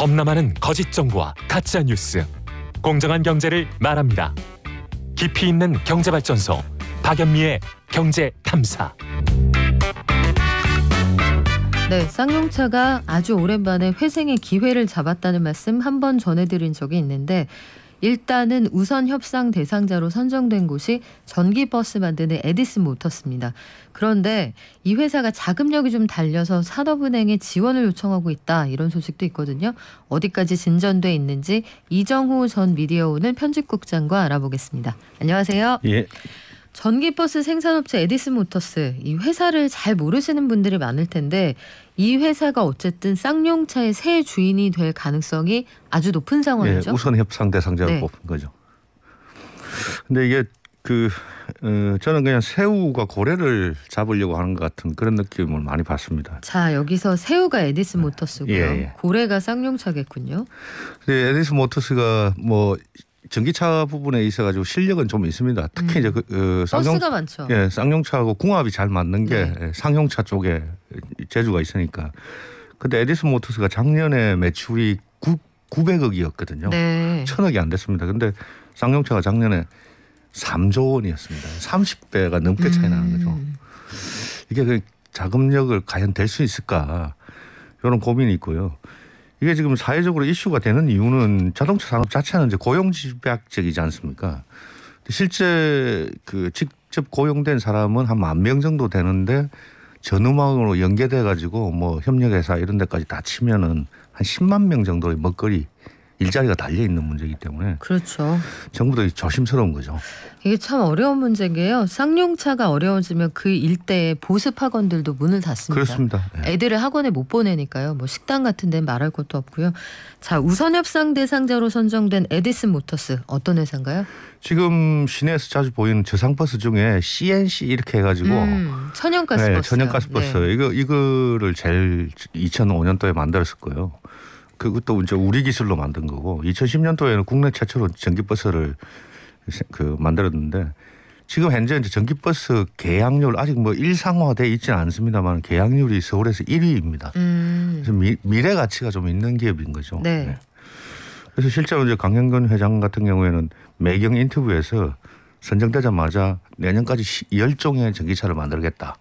범람하는 거짓 정보와 가짜 뉴스, 공정한 경제를 말합니다. 깊이 있는 경제발전소 박연미의 경제 탐사. 네, 쌍용차가 아주 오랜만에 회생의 기회를 잡았다는 말씀 한 번 전해드린 적이 있는데 일단은 우선 협상 대상자로 선정된 곳이 전기버스 만드는 에디슨 모터스입니다. 그런데 이 회사가 자금력이 좀 달려서 산업은행에 지원을 요청하고 있다 이런 소식도 있거든요. 어디까지 진전돼 있는지 이정호 전 미디어 오늘 편집국장과 알아보겠습니다. 안녕하세요. 예. 전기버스 생산업체 에디슨 모터스 이 회사를 잘 모르시는 분들이 많을 텐데 이 회사가 어쨌든 쌍용차의 새 주인이 될 가능성이 아주 높은 상황이죠. 네, 우선 협상 대상자를 네. 뽑은 거죠. 근데 이게 그 어, 저는 그냥 새우가 고래를 잡으려고 하는 것 같은 그런 느낌을 많이 받습니다. 자 여기서 새우가 에디슨 모터스고요. 예, 예. 고래가 쌍용차겠군요. 에디슨 모터스가 뭐 전기차 부분에 있어 가지고 실력은 좀 있습니다. 특히 음. 이제 그 어, 쌍용 버스가 많죠. 예, 쌍용차하고 궁합이 잘 맞는 게 네. 예, 상용차 쪽에 재주가 있으니까. 근데 에디슨 모터스가 작년에 매출이 9, 900억이었거든요. 네. 1억이안 됐습니다. 근데 쌍용차가 작년에 3조 원이었습니다. 30배가 넘게 차이 나는 음. 거죠. 이게 그 자금력을 과연 될 수 있을까? 이런 고민이 있고요. 이게 지금 사회적으로 이슈가 되는 이유는 자동차 산업 자체는 이제 고용 집약적이지 않습니까? 실제 그 직접 고용된 사람은 한 만 명 정도 되는데 전음망으로 연계돼 가지고 뭐 협력회사 이런 데까지 다 치면은 한 10만 명 정도의 먹거리 일자리가 달려 있는 문제이기 때문에 그렇죠. 정부도 조심스러운 거죠. 이게 참 어려운 문제인 게요. 쌍용차가 어려워지면 그 일대에 보습 학원들도 문을 닫습니다. 그렇습니다. 네. 애들을 학원에 못 보내니까요. 뭐 식당 같은 데는 말할 것도 없고요. 자, 우선 협상 대상자로 선정된 에디슨 모터스 어떤 회사인가요? 지금 시내에서 자주 보이는 저상버스 중에 CNC 이렇게 해가지고 음, 천연가스버스 네, 천연가스버스 네. 이거 이거를 제일 2005년도에 만들었을 거예요. 그것도 이제 우리 기술로 만든 거고 2010년도에는 국내 최초로 전기버스를 그 만들었는데 지금 현재 이제 전기버스 계약률 아직 뭐 일상화돼 있지는 않습니다만 계약률이 서울에서 1위입니다. 음. 그래서 미, 래 가치가 좀 있는 기업인 거죠. 네. 네. 그래서 실제로 이제 강현근 회장 같은 경우에는 매경 인터뷰에서 선정되자마자 내년까지 10종의 전기차를 만들겠다.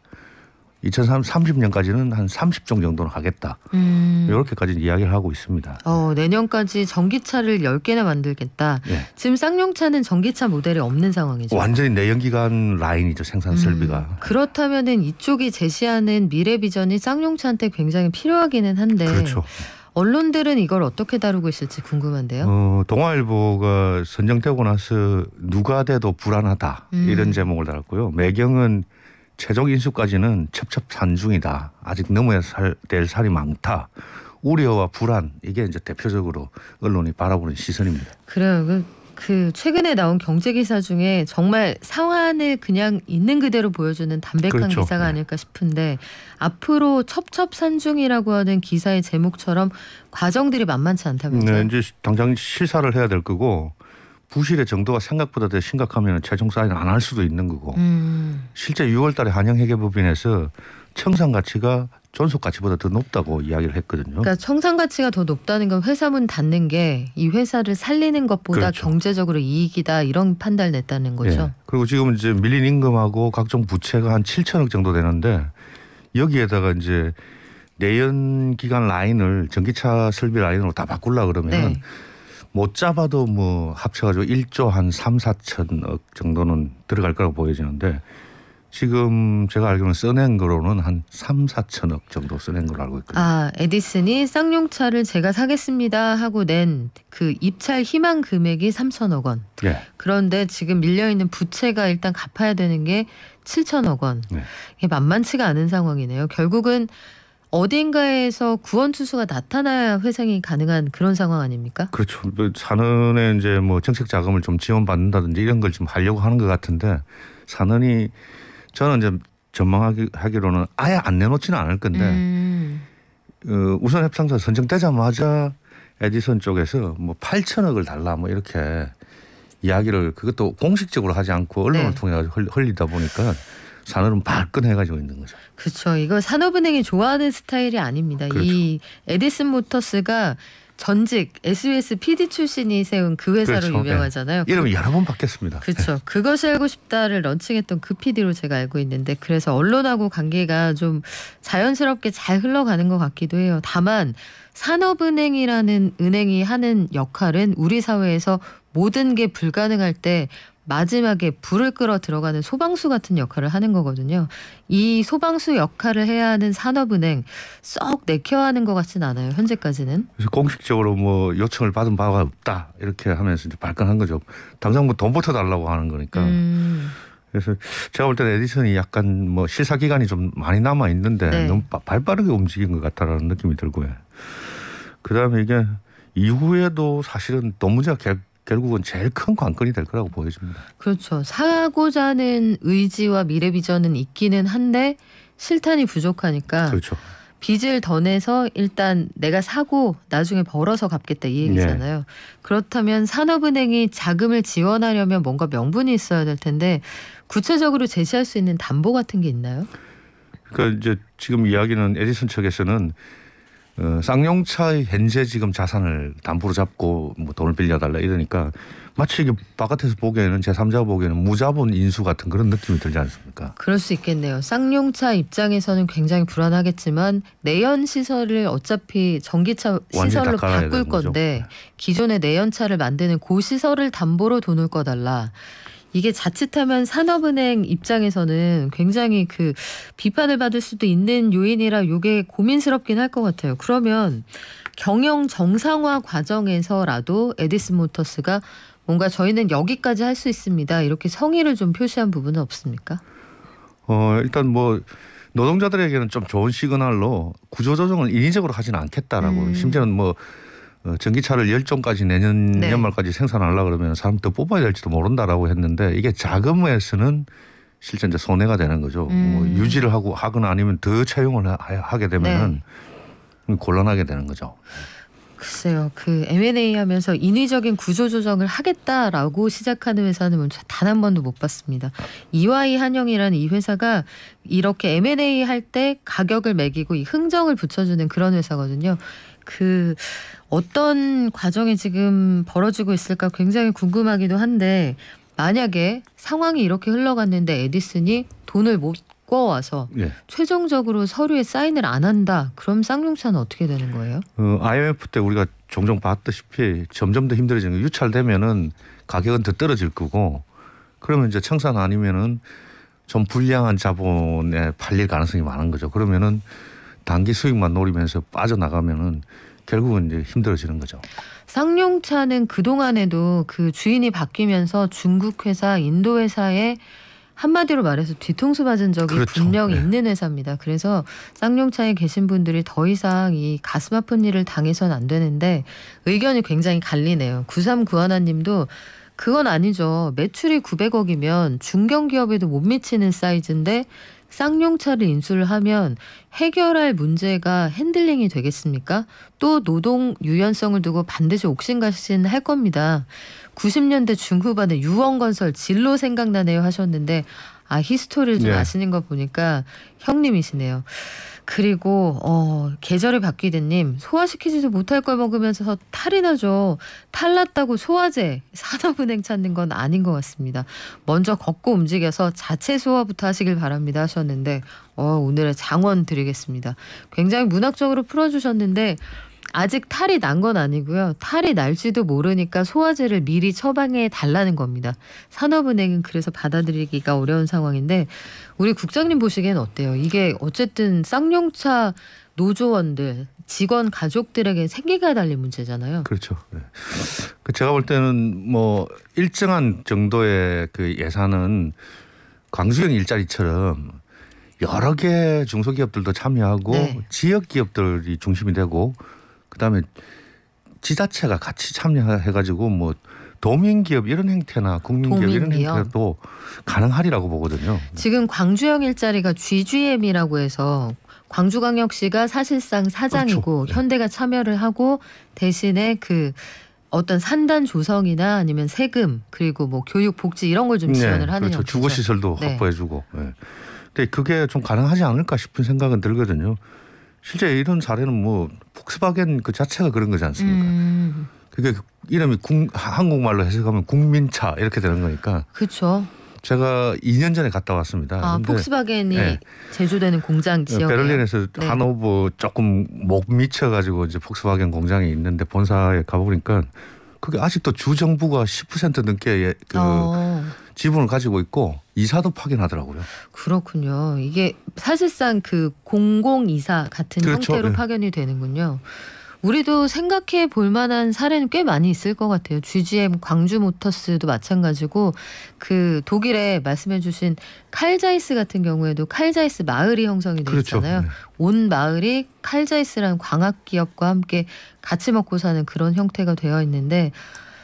2030년까지는 한 30종 정도는 하겠다. 음. 이렇게까지 이야기를 하고 있습니다. 어, 내년까지 전기차를 10개나 만들겠다. 네. 지금 쌍용차는 전기차 모델이 없는 상황이죠. 완전히 내연기관 라인이죠. 생산 음, 설비가. 음. 그렇다면 이쪽이 제시하는 미래 비전이 쌍용차한테 굉장히 필요하기는 한데 그렇죠. 언론들은 이걸 어떻게 다루고 있을지 궁금한데요. 어, 동아일보가 선정되고 나서 누가 돼도 불안하다 음. 이런 제목을 달았고요. 매경은 최적 인수까지는 첩첩산 중이다. 아직 넘어야 살, 될 살이 많다. 우려와 불안 이게 이제 대표적으로 언론이 바라보는 시선입니다. 그래요. 그, 그 최근에 나온 경제 기사 중에 정말 상황을 그냥 있는 그대로 보여주는 담백한 그렇죠. 기사가 네. 아닐까 싶은데 앞으로 첩첩산중이라고 하는 기사의 제목처럼 과정들이 만만치 않다면서요? 네, 이제 당장 실사를 해야 될 거고 부실의 정도가 생각보다 더 심각하면 최종 사인 안 할 수도 있는 거고 음. 실제 6월달에 한영회계법인에서 청산 가치가 존속 가치보다 더 높다고 이야기를 했거든요. 그러니까 청산 가치가 더 높다는 건 회사 문 닫는 게 이 회사를 살리는 것보다 그렇죠. 경제적으로 이익이다 이런 판단을 냈다는 거죠. 예. 그리고 지금 이제 밀린 임금하고 각종 부채가 한 7천억 정도 되는데 여기에다가 이제 내연 기관 라인을 전기차 설비 라인으로 다 바꾸려 그러면 네. 못 잡아도 뭐 합쳐가지고 1조 한 3, 4천억 정도는 들어갈 거라고 보여지는데 지금 제가 알기로는 써낸 거로는 한 3, 4천억 정도 써낸 걸로 알고 있거든요. 아, 에디슨이 쌍용차를 제가 사겠습니다 하고 낸 그 입찰 희망 금액이 3천억 원. 예. 그런데 지금 밀려 있는 부채가 일단 갚아야 되는 게 7천억 원. 예. 이게 만만치가 않은 상황이네요. 결국은 어딘가에서 구원 투수가 나타나야 회생이 가능한 그런 상황 아닙니까? 그렇죠. 산은에 뭐 이제 뭐 정책 자금을 좀 지원받는다든지 이런 걸 좀 하려고 하는 것 같은데 산은이 저는 이제 전망하기로는 아예 안 내놓지는 않을 건데 음. 어, 우선 협상사 선정되자마자 에디슨 쪽에서 뭐 8천억을 달라 뭐 이렇게 이야기를 그것도 공식적으로 하지 않고 언론을 네. 통해 흘리다 보니까 산업은 발끈해가지고 있는 거죠. 그렇죠. 이거 산업은행이 좋아하는 스타일이 아닙니다. 그렇죠. 이 에디슨 모터스가 전직 SES PD 출신이 세운 그 회사로 그렇죠. 유명하잖아요. 네. 예. 이름 여러 번 바뀌었습니다. 그렇죠. 네. 그것이 알고 싶다를 런칭했던 그 PD로 제가 알고 있는데 그래서 언론하고 관계가 좀 자연스럽게 잘 흘러가는 것 같기도 해요. 다만 산업은행이라는 은행이 하는 역할은 우리 사회에서 모든 게 불가능할 때 마지막에 불을 끌어 들어가는 소방수 같은 역할을 하는 거거든요. 이 소방수 역할을 해야 하는 산업은행 썩 내켜야 하는 것 같진 않아요. 현재까지는. 그래서 공식적으로 뭐 요청을 받은 바가 없다 이렇게 하면서 이제 발끈한 거죠. 당장 뭐 돈부터 달라고 하는 거니까. 음. 그래서 제가 볼 때는 에디슨이 약간 뭐 실사 기간이 좀 많이 남아 있는데 네. 너무 발빠르게 움직인 것 같다라는 느낌이 들고요. 그다음에 이게 이후에도 사실은 또 문제가 결국은 제일 큰 관건이 될 거라고 보여집니다. 그렇죠. 사고자 는 의지와 미래 비전은 있기는 한데 실탄이 부족하니까 그렇죠. 빚을 더 내서 일단 내가 사고 나중에 벌어서 갚겠다 이 얘기잖아요. 네. 그렇다면 산업은행이 자금을 지원하려면 뭔가 명분이 있어야 될 텐데 구체적으로 제시할 수 있는 담보 같은 게 있나요? 그러니까 이제 지금 이야기는 에디슨 측에서는 어, 쌍용차의 현재 지금 자산을 담보로 잡고 뭐 돈을 빌려달라 이러니까 마치 이게 바깥에서 보기에는 제3자 보기에는 무자본 인수 같은 그런 느낌이 들지 않습니까? 그럴 수 있겠네요. 쌍용차 입장에서는 굉장히 불안하겠지만 내연 시설을 어차피 전기차 시설로 바꿀 건데 네. 기존의 내연차를 만드는 고 그 시설을 담보로 돈을 꺼달라. 이게 자칫하면 산업은행 입장에서는 굉장히 그 비판을 받을 수도 있는 요인이라 요게 고민스럽긴 할 것 같아요. 그러면 경영 정상화 과정에서라도 에디슨 모터스가 뭔가 저희는 여기까지 할 수 있습니다. 이렇게 성의를 좀 표시한 부분은 없습니까? 어, 일단 뭐 노동자들에게는 좀 좋은 시그널로 구조조정을 인위적으로 하지는 않겠다라고 음. 심지어는 뭐 어, 전기차를 열종까지 내년 네. 연말까지 생산하려 그러면 사람 더 뽑아야 될지도 모른다라고 했는데 이게 자금에서는 실제 이제 손해가 되는 거죠. 뭐 음. 뭐 유지를 하고 하거나 아니면 더 채용을 하, 하게 되면은 네. 곤란하게 되는 거죠. 글쎄요. 그 M&A 하면서 인위적인 구조조정을 하겠다라고 시작하는 회사는 뭐 단한 번도 못 봤습니다. 이와이 한영이라는 이 회사가 이렇게 M&A 할 때 가격을 매기고 이 흥정을 붙여주는 그런 회사거든요. 그 어떤 과정이 지금 벌어지고 있을까 굉장히 궁금하기도 한데 만약에 상황이 이렇게 흘러갔는데 에디슨이 돈을 못꿔와서 네. 예. 최종적으로 서류에 사인을 안 한다. 그럼 쌍용차는 어떻게 되는 거예요? 어, IMF 때 우리가 종종 봤다시피 점점 더 힘들어지는 거. 유찰되면은 가격은 더 떨어질 거고 그러면 이제 청산 아니면은 좀 불량한 자본에 팔릴 가능성이 많은 거죠. 그러면은 단기 수익만 노리면서 빠져나가면은 결국은 이제 힘들어지는 거죠. 쌍용차는 그동안에도 그 주인이 바뀌면서 중국 회사, 인도 회사에 한마디로 말해서 뒤통수 맞은 적이 그렇죠. 분명 네. 예. 있는 회사입니다. 그래서 쌍용차에 계신 분들이 더 이상 이 가슴 아픈 일을 당해선 안 되는데 의견이 굉장히 갈리네요. 9391님도 그건 아니죠. 매출이 900억이면 중견기업에도 못 미치는 사이즈인데 쌍용차를 인수를 하면 해결할 문제가 핸들링이 되겠습니까? 또 노동 유연성을 두고 반드시 옥신각신 할 겁니다. 90년대 중후반에 유원건설 진로 생각나네요 하셨는데 아 히스토리를 좀 네. 아시는 거 보니까 형님이시네요. 그리고 어, 계절을 바뀌듯님 소화시키지도 못할 걸 먹으면서 탈이 나죠. 탈났다고 소화제 산업은행 찾는 건 아닌 것 같습니다. 먼저 걷고 움직여서 자체 소화부터 하시길 바랍니다 하셨는데 어, 오늘의 장원 드리겠습니다. 굉장히 문학적으로 풀어주셨는데 아직 탈이 난 건 아니고요. 탈이 날지도 모르니까 소화제를 미리 처방해 달라는 겁니다. 산업은행은 그래서 받아들이기가 어려운 상황인데 우리 국장님 보시기엔 어때요? 이게 어쨌든 쌍용차 노조원들 직원 가족들에게 생계가 달린 문제잖아요. 그렇죠. 네. 그 제가 볼 때는 뭐 일정한 정도의 그 예산은 광수형 일자리처럼 여러 개 중소기업들도 참여하고 네. 지역 기업들이 중심이 되고 그다음에 지자체가 같이 참여해가지고 뭐 도민기업 이런 행태나 국민기업 이런 행태도 가능하리라고 보거든요. 지금 광주형 일자리가 GGM이라고 해서 광주광역시가 사실상 사장이고 그렇죠. 네. 현대가 참여를 하고 대신에 그 어떤 산단 조성이나 아니면 세금 그리고 뭐 교육 복지 이런 걸좀 네. 지원을 하는 그렇죠. 주거 시설도 네. 확보해주고. 네. 근데 그게 좀 가능하지 않을까 싶은 생각은 들거든요. 실제 이런 사례는 뭐 폭스바겐 그 자체가 그런 거지 않습니까? 음. 그게 이름이 국, 한국말로 해석하면 국민차 이렇게 되는 거니까. 그렇죠. 제가 2년 전에 갔다 왔습니다. 아, 폭스바겐이 네. 제조되는 공장 네, 지역 베를린에서 네. 하노버 조금 못 미쳐 가지고 이제 폭스바겐 공장이 있는데 본사에 가 보니까 그게 아직도 주 정부가 10% 넘게 예, 그 어. 지분을 가지고 있고 이사도 파견하더라고요. 그렇군요. 이게 사실상 그 공공이사 같은 그렇죠. 형태로 네. 파견이 되는군요. 우리도 생각해 볼 만한 사례는 꽤 많이 있을 것 같아요. GGM 광주 모터스도 마찬가지고 그 독일에 말씀해 주신 칼자이스 같은 경우에도 칼자이스 마을이 형성이 되어 그렇죠. 네. 온 마을이 칼자이스라는 광학 기업과 함께 같이 먹고 사는 그런 형태가 되어 있는데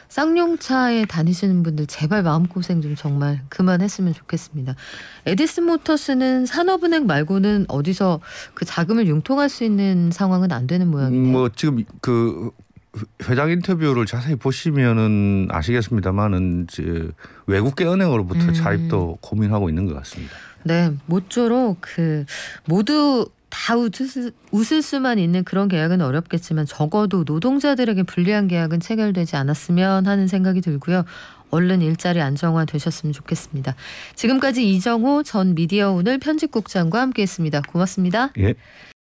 쌍용차에 다니시는 분들 제발 마음고생 좀 정말 그만했으면 좋겠습니다. 에디슨 모터스는 산업은행 말고는 어디서 그 자금을 융통할 수 있는 상황은 안 되는 모양이네요. 음, 뭐 지금 그 회장 인터뷰를 자세히 보시면은 아시겠습니다만은 외국계 은행으로부터 음. 자입도 고민하고 있는 것 같습니다. 네, 모쪼록 그 모두 다 웃을, 웃을 수만 있는 그런 계약은 어렵겠지만 적어도 노동자들에게 불리한 계약은 체결되지 않았으면 하는 생각이 들고요. 얼른 일자리 안정화 되셨으면 좋겠습니다. 지금까지 이정호 전 미디어 오늘 편집국장과 함께했습니다. 고맙습니다. 예.